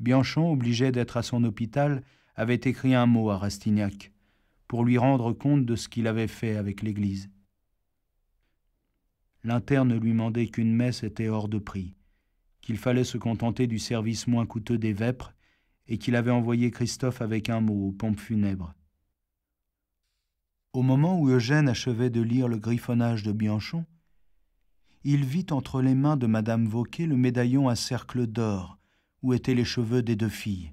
Bianchon, obligé d'être à son hôpital, avait écrit un mot à Rastignac pour lui rendre compte de ce qu'il avait fait avec l'Église. L'interne lui mandait qu'une messe était hors de prix, qu'il fallait se contenter du service moins coûteux des vêpres et qu'il avait envoyé Christophe avec un mot aux pompes funèbres. Au moment où Eugène achevait de lire le griffonnage de Bianchon, il vit entre les mains de Madame Vauquet le médaillon à cercle d'or où étaient les cheveux des deux filles.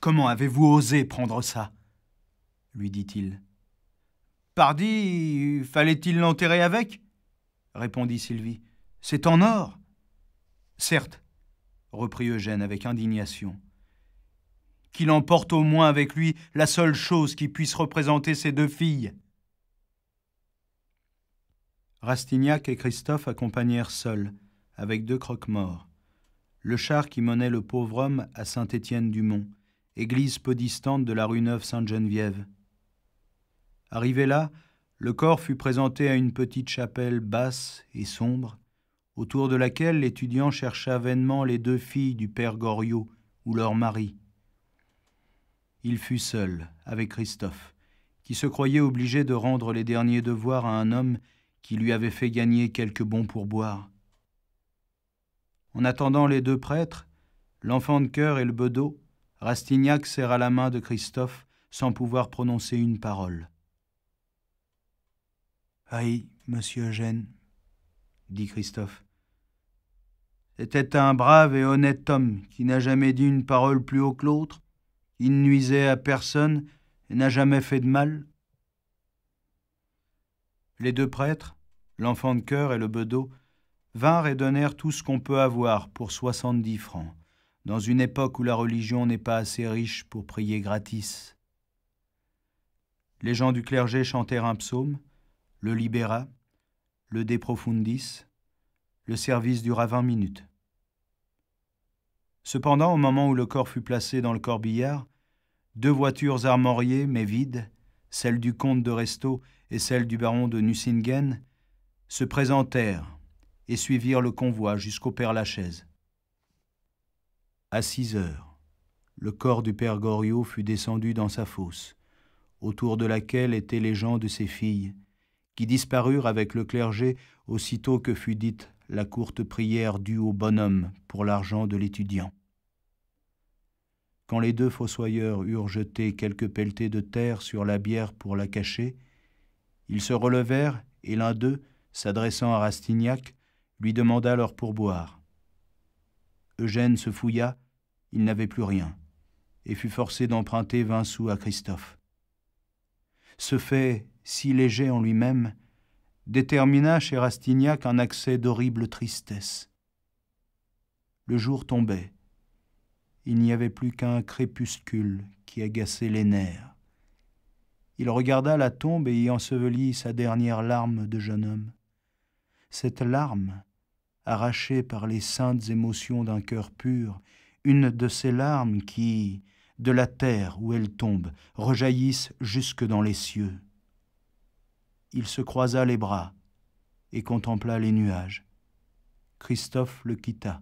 Comment avez-vous osé prendre ça lui dit-il. Pardi, fallait-il l'enterrer avec répondit Sylvie. C'est en or. Certes, reprit Eugène avec indignation. Qu'il emporte au moins avec lui la seule chose qui puisse représenter ses deux filles. Rastignac et Christophe accompagnèrent seuls avec deux croque-morts. Le char qui menait le pauvre homme à Saint-Étienne-du-Mont, église peu distante de la rue Neuve-Sainte-Geneviève. Arrivé là, le corps fut présenté à une petite chapelle basse et sombre, autour de laquelle l'étudiant chercha vainement les deux filles du père Goriot ou leur mari. Il fut seul avec Christophe, qui se croyait obligé de rendre les derniers devoirs à un homme qui lui avait fait gagner quelques bons pourboires. En attendant les deux prêtres, l'enfant de cœur et le bedeau, Rastignac serra la main de Christophe sans pouvoir prononcer une parole. Aïe, monsieur Eugène, dit Christophe. C'était un brave et honnête homme qui n'a jamais dit une parole plus haut que l'autre, il nuisait à personne et n'a jamais fait de mal. Les deux prêtres, l'enfant de cœur et le bedeau, vinrent et donnèrent tout ce qu'on peut avoir pour soixante-dix francs, dans une époque où la religion n'est pas assez riche pour prier gratis. Les gens du clergé chantèrent un psaume, le Libéra, le De Profundis, le service dura vingt minutes. Cependant, au moment où le corps fut placé dans le corbillard, deux voitures armoriées, mais vides, celle du comte de Resto et celle du baron de Nussingen, se présentèrent et suivirent le convoi jusqu'au Père Lachaise. À six heures, le corps du Père Goriot fut descendu dans sa fosse, autour de laquelle étaient les gens de ses filles, qui disparurent avec le clergé aussitôt que fut dite la courte prière due au bonhomme pour l'argent de l'étudiant. Quand les deux fossoyeurs eurent jeté quelques pelletées de terre sur la bière pour la cacher, ils se relevèrent et l'un d'eux, s'adressant à Rastignac, lui demanda leur pourboire. Eugène se fouilla, il n'avait plus rien, et fut forcé d'emprunter vingt sous à Christophe. Ce fait, si léger en lui-même, détermina chez Rastignac un accès d'horrible tristesse. Le jour tombait. Il n'y avait plus qu'un crépuscule qui agaçait les nerfs. Il regarda la tombe et y ensevelit sa dernière larme de jeune homme. Cette larme, Arraché par les saintes émotions d'un cœur pur, une de ces larmes qui, de la terre où elles tombent, rejaillissent jusque dans les cieux. Il se croisa les bras et contempla les nuages. Christophe le quitta.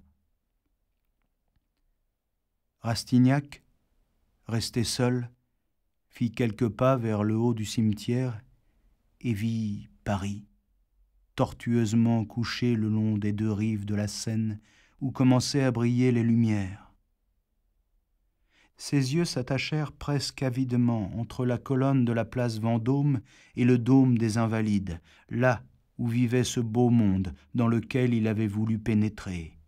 Rastignac, resté seul, fit quelques pas vers le haut du cimetière et vit Paris tortueusement couché le long des deux rives de la Seine où commençaient à briller les lumières. Ses yeux s'attachèrent presque avidement entre la colonne de la place Vendôme et le dôme des Invalides, là où vivait ce beau monde dans lequel il avait voulu pénétrer.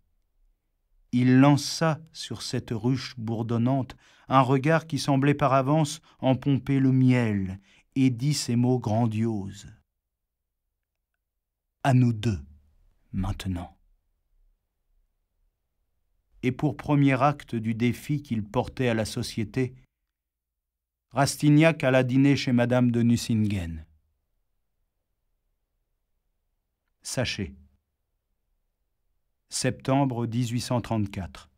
Il lança sur cette ruche bourdonnante un regard qui semblait par avance en pomper le miel et dit ces mots grandioses à nous deux, maintenant. Et pour premier acte du défi qu'il portait à la société, Rastignac alla dîner chez Madame de Nucingen. Sachez. Septembre 1834.